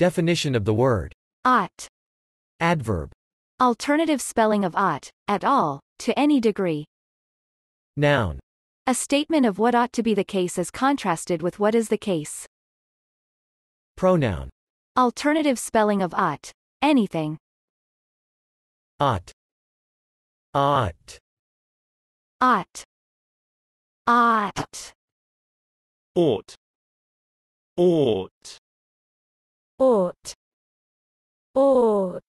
Definition of the word ought. Adverb. Alternative spelling of ought, at all, to any degree. Noun. A statement of what ought to be the case as contrasted with what is the case. Pronoun. Alternative spelling of ought, anything. Ought. Ought. Ought. Ought. Ought. Ought ought ought